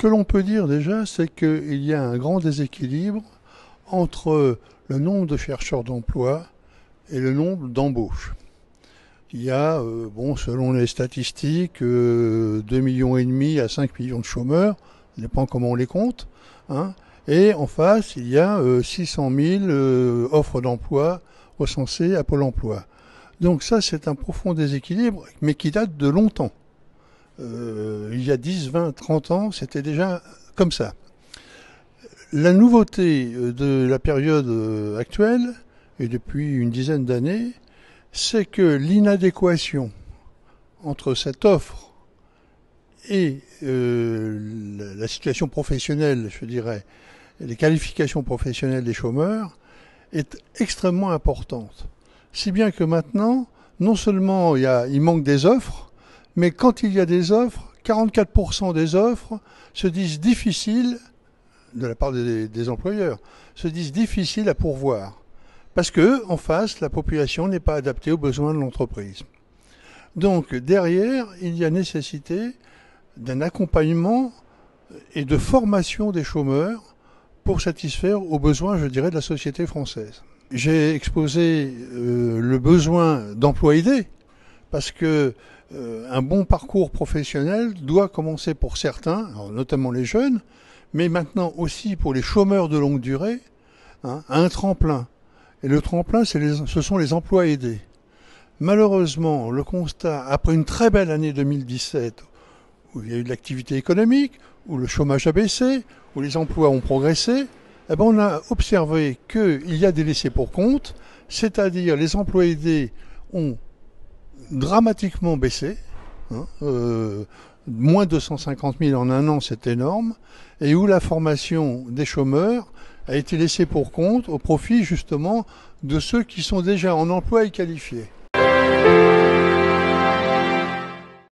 Ce que l'on peut dire déjà, c'est qu'il y a un grand déséquilibre entre le nombre de chercheurs d'emploi et le nombre d'embauches. Il y a, euh, bon, selon les statistiques, 2 euh, millions et demi à 5 millions de chômeurs, ça dépend comment on les compte. Hein, et en face, il y a 600 euh, 000 offres d'emploi recensées à Pôle Emploi. Donc ça, c'est un profond déséquilibre, mais qui date de longtemps. Euh, il y a 10, 20, 30 ans, c'était déjà comme ça. La nouveauté euh, de la période euh, actuelle, et depuis une dizaine d'années, c'est que l'inadéquation entre cette offre et la situation professionnelle, je dirais, les qualifications professionnelles des chômeurs, est extrêmement importante. Si bien que maintenant, non seulement il, y a, il manque des offres, mais quand il y a des offres, 44% des offres se disent difficiles, de la part des, employeurs, se disent difficiles à pourvoir. Parce que, en face, la population n'est pas adaptée aux besoins de l'entreprise. Donc, derrière, il y a nécessité d'un accompagnement et de formation des chômeurs pour satisfaire aux besoins, je dirais, de la société française. J'ai exposé euh, le besoin d'emplois aidés, parce que euh, un bon parcours professionnel doit commencer pour certains, notamment les jeunes, mais maintenant aussi pour les chômeurs de longue durée, à hein, un tremplin. Et le tremplin, ce sont les emplois aidés. Malheureusement, le constat, après une très belle année 2017, où il y a eu de l'activité économique, où le chômage a baissé, où les emplois ont progressé, eh ben on a observé qu'il y a des laissés pour compte, c'est-à-dire les emplois aidés ont dramatiquement baissé. Hein, euh, moins de moins 250 000 en un an, c'est énorme. Et où la formation des chômeurs a été laissée pour compte au profit justement de ceux qui sont déjà en emploi et qualifiés.